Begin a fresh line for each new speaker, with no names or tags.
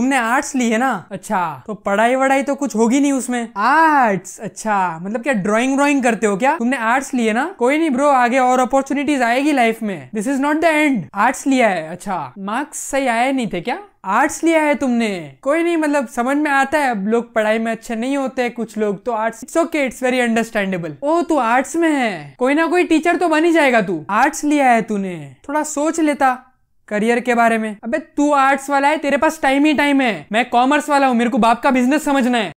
तुमने आर्ट्स ली है ना अच्छा तो पढ़ाई वढ़ाई तो कुछ होगी नहीं उसमें आर्ट्स अच्छा मतलब क्या ड्राइंग ड्राइंग करते हो क्या तुमने आर्ट्स लिए ना कोई नहीं ब्रो आगे और अपॉर्चुनिटीज आएगी लाइफ में this is not the end arts लिया है अच्छा मार्क्स सही आए नहीं थे क्या आर्ट्स लिया है तुमने कोई नहीं मतलब समझ में आता है अब लोग पढ़ाई में अच्छे नहीं होते कुछ लोग तो arts it's okay it's very understandable ओ तू आर्ट्स में है कोई ना कोई टीचर तो बन ही जाएगा तू आर्ट्स लिया है तूने थोड़ा सोच लेता करियर के बारे में अबे तू आर्ट्स वाला है तेरे पास टाइम ही टाइम है मैं कॉमर्स वाला हूँ मेरे को बाप का बिजनेस समझना है